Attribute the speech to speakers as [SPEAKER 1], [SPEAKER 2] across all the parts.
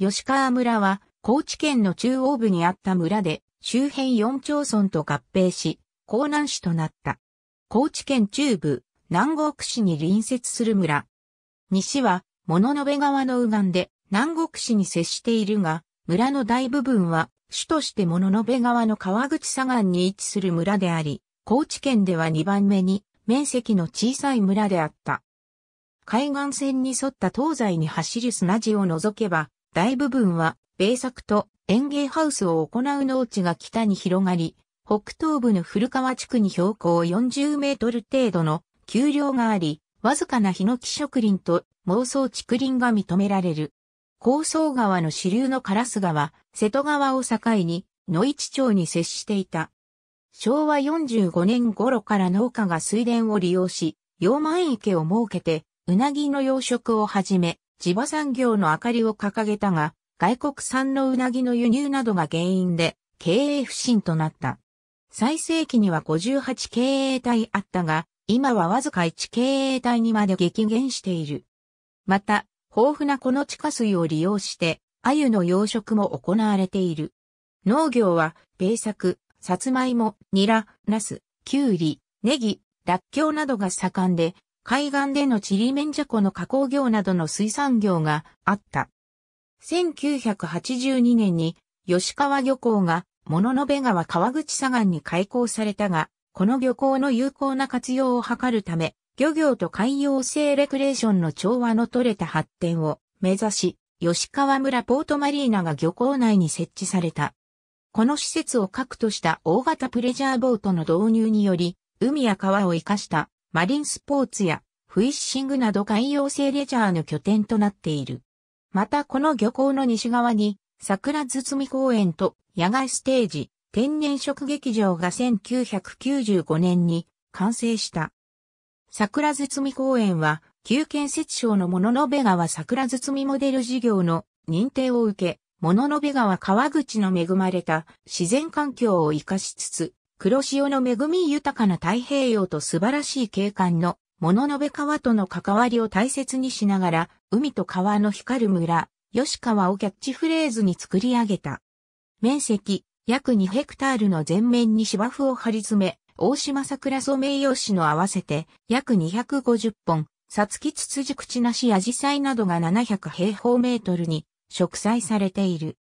[SPEAKER 1] 吉川村は、高知県の中央部にあった村で、周辺4町村と合併し、江南市となった。高知県中部、南国市に隣接する村。西は、物部川の右岸で、南国市に接しているが、村の大部分は、主として物部川の川口左岸に位置する村であり、高知県では2番目に、面積の小さい村であった。海岸線に沿った東西に走る砂地を除けば、大部分は、米作と園芸ハウスを行う農地が北に広がり、北東部の古川地区に標高40メートル程度の丘陵があり、わずかなヒノキ植林と妄想竹林が認められる。高層川の支流のカラス川、瀬戸川を境に、野市町に接していた。昭和45年頃から農家が水田を利用し、養満池を設けて、うなぎの養殖をはじめ、地場産業の明かりを掲げたが、外国産のうなぎの輸入などが原因で経営不振となった。最盛期には58経営体あったが、今はわずか1経営体にまで激減している。また、豊富なこの地下水を利用して、鮎の養殖も行われている。農業は、米作、さつまいも、ニラ、ナス、きゅうり、ネギ、ラッキョウなどが盛んで、海岸でのチリメンジャコの加工業などの水産業があった。1982年に吉川漁港が物の部川川口左岸に開港されたが、この漁港の有効な活用を図るため、漁業と海洋性レクレーションの調和の取れた発展を目指し、吉川村ポートマリーナが漁港内に設置された。この施設を核とした大型プレジャーボートの導入により、海や川を生かしたマリンスポーツやフィッシングなど海洋性レジャーの拠点となっている。またこの漁港の西側に桜堤公園と野外ステージ、天然食劇場が1995年に完成した。桜堤公園は、旧建設省の物の部川桜堤モデル事業の認定を受け、物の部川川口の恵まれた自然環境を活かしつつ、黒潮の恵み豊かな太平洋と素晴らしい景観の、物のべ川との関わりを大切にしながら、海と川の光る村、吉川をキャッチフレーズに作り上げた。面積、約2ヘクタールの全面に芝生を張り詰め、大島桜染め用紙の合わせて約250本、さつきつつじ口なしアジサイなどが700平方メートルに植栽されている。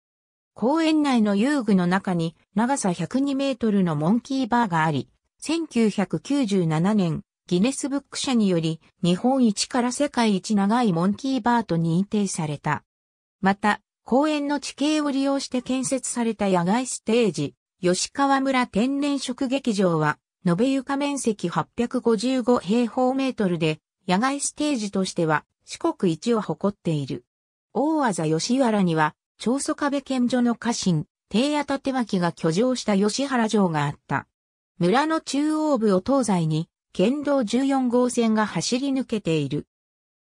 [SPEAKER 1] 公園内の遊具の中に長さ102メートルのモンキーバーがあり、1997年、ギネスブック社により日本一から世界一長いモンキーバーと認定された。また、公園の地形を利用して建設された野外ステージ、吉川村天然食劇場は、延べ床面積855平方メートルで、野外ステージとしては四国一を誇っている。大技吉原には長祖壁県所の家臣、帝屋立脇が居城した吉原城があった。村の中央部を東西に、県道14号線が走り抜けている。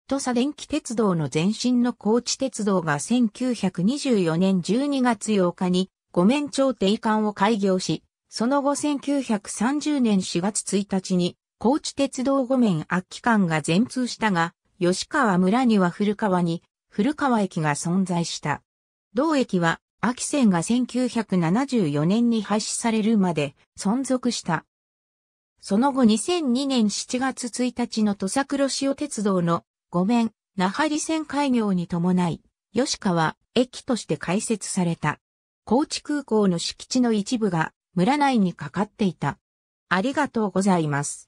[SPEAKER 1] 土佐電気鉄道の前身の高知鉄道が1924年12月8日に、五面町定館を開業し、その後1930年4月1日に、高知鉄道五面秋期館が全通したが、吉川村には古川に、古川駅が存在した。同駅は、秋線が1974年に廃止されるまで存続した。その後2002年7月1日の土佐黒潮鉄道の5面、那覇利線開業に伴い、吉川駅として開設された。高知空港の敷地の一部が村内にかかっていた。ありがとうございます。